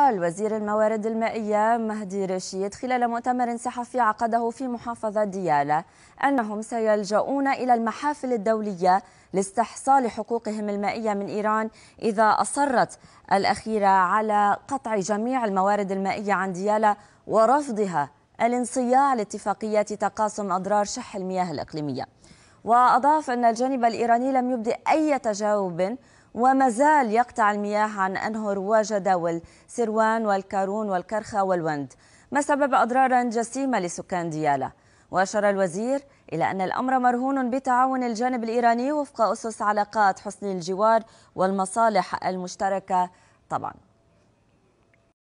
قال وزير الموارد المائية مهدي رشيد خلال مؤتمر صحفي عقده في محافظة ديالى أنهم سيلجؤون إلى المحافل الدولية لاستحصال حقوقهم المائية من إيران إذا أصرت الأخيرة على قطع جميع الموارد المائية عن ديالى ورفضها الانصياع لاتفاقيات تقاسم أضرار شح المياه الإقليمية وأضاف أن الجانب الإيراني لم يبدئ أي تجاوب ومازال يقطع المياه عن أنهر وجداول سروان والكارون والكرخة والوند ما سبب أضرارا جسيمة لسكان ديالا وأشار الوزير إلى أن الأمر مرهون بتعاون الجانب الإيراني وفق أسس علاقات حسن الجوار والمصالح المشتركة طبعاً